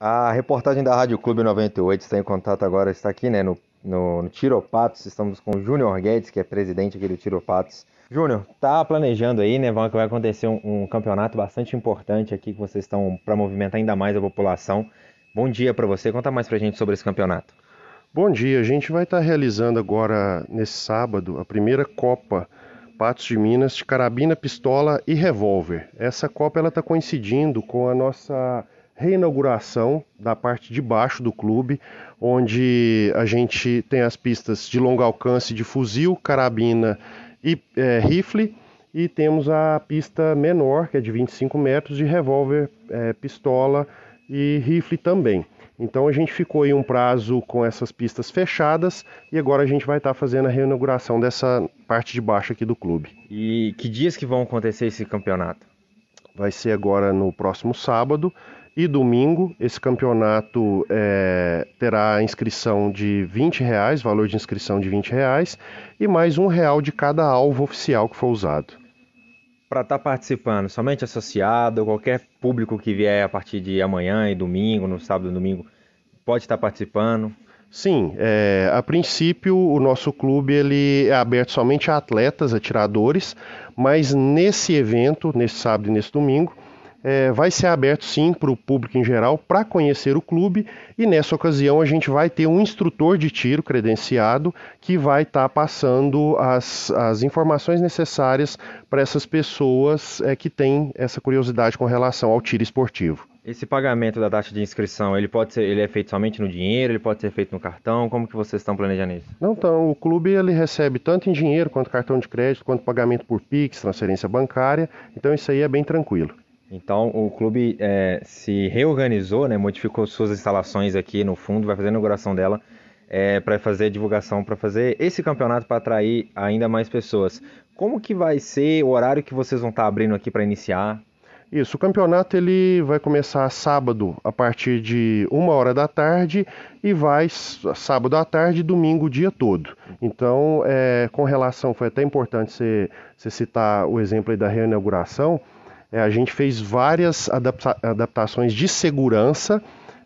A reportagem da Rádio Clube 98 está em contato agora, está aqui né, no, no, no Tiropatos. Estamos com o Júnior Guedes, que é presidente aqui do Tiropatos. Júnior, tá planejando aí, né, que vai acontecer um, um, campeonato bastante importante aqui que vocês estão para movimentar ainda mais a população. Bom dia para você. Conta mais para a gente sobre esse campeonato. Bom dia. A gente vai estar tá realizando agora nesse sábado a primeira Copa Patos de Minas de carabina, pistola e revólver. Essa Copa ela está coincidindo com a nossa reinauguração da parte de baixo do clube, onde a gente tem as pistas de longo alcance de fuzil, carabina e é, rifle, e temos a pista menor, que é de 25 metros, de revólver, é, pistola e rifle também. Então a gente ficou aí um prazo com essas pistas fechadas e agora a gente vai estar tá fazendo a reinauguração dessa parte de baixo aqui do clube. E que dias que vão acontecer esse campeonato? Vai ser agora no próximo sábado e domingo. Esse campeonato é, terá inscrição de 20 reais, valor de inscrição de 20 reais e mais um real de cada alvo oficial que for usado para estar tá participando? Somente associado, qualquer público que vier a partir de amanhã e domingo, no sábado e domingo, pode estar tá participando? Sim, é, a princípio o nosso clube ele é aberto somente a atletas, atiradores, mas nesse evento, nesse sábado e nesse domingo, é, vai ser aberto sim para o público em geral para conhecer o clube e nessa ocasião a gente vai ter um instrutor de tiro credenciado que vai estar tá passando as, as informações necessárias para essas pessoas é, que têm essa curiosidade com relação ao tiro esportivo. Esse pagamento da taxa de inscrição, ele pode ser, ele é feito somente no dinheiro, ele pode ser feito no cartão, como que vocês estão planejando isso? Não, então, o clube ele recebe tanto em dinheiro, quanto cartão de crédito, quanto pagamento por Pix, transferência bancária, então isso aí é bem tranquilo. Então o clube é, se reorganizou, né, modificou suas instalações aqui no fundo, vai fazer a inauguração dela é, para fazer divulgação, para fazer esse campeonato para atrair ainda mais pessoas. Como que vai ser o horário que vocês vão estar tá abrindo aqui para iniciar? Isso, o campeonato ele vai começar sábado a partir de uma hora da tarde e vai sábado à tarde domingo o dia todo. Então, é, com relação, foi até importante você, você citar o exemplo da reinauguração, é, a gente fez várias adapta adaptações de segurança.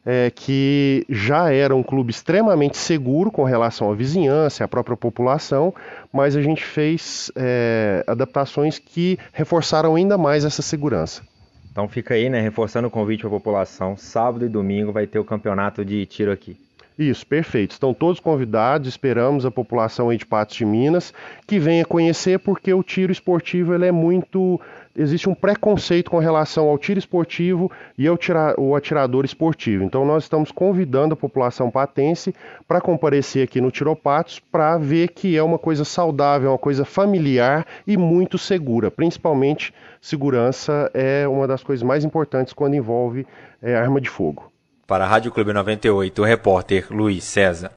É, que já era um clube extremamente seguro com relação à vizinhança, à própria população, mas a gente fez é, adaptações que reforçaram ainda mais essa segurança. Então fica aí, né, reforçando o convite à população. Sábado e domingo vai ter o campeonato de tiro aqui. Isso, perfeito. Estão todos convidados, esperamos a população aí de Patos de Minas que venha conhecer, porque o tiro esportivo ele é muito. Existe um preconceito com relação ao tiro esportivo e ao tira... o atirador esportivo. Então nós estamos convidando a população patense para comparecer aqui no Tiropatos para ver que é uma coisa saudável, uma coisa familiar e muito segura. Principalmente segurança é uma das coisas mais importantes quando envolve é, arma de fogo. Para a Rádio Clube 98, o repórter Luiz César.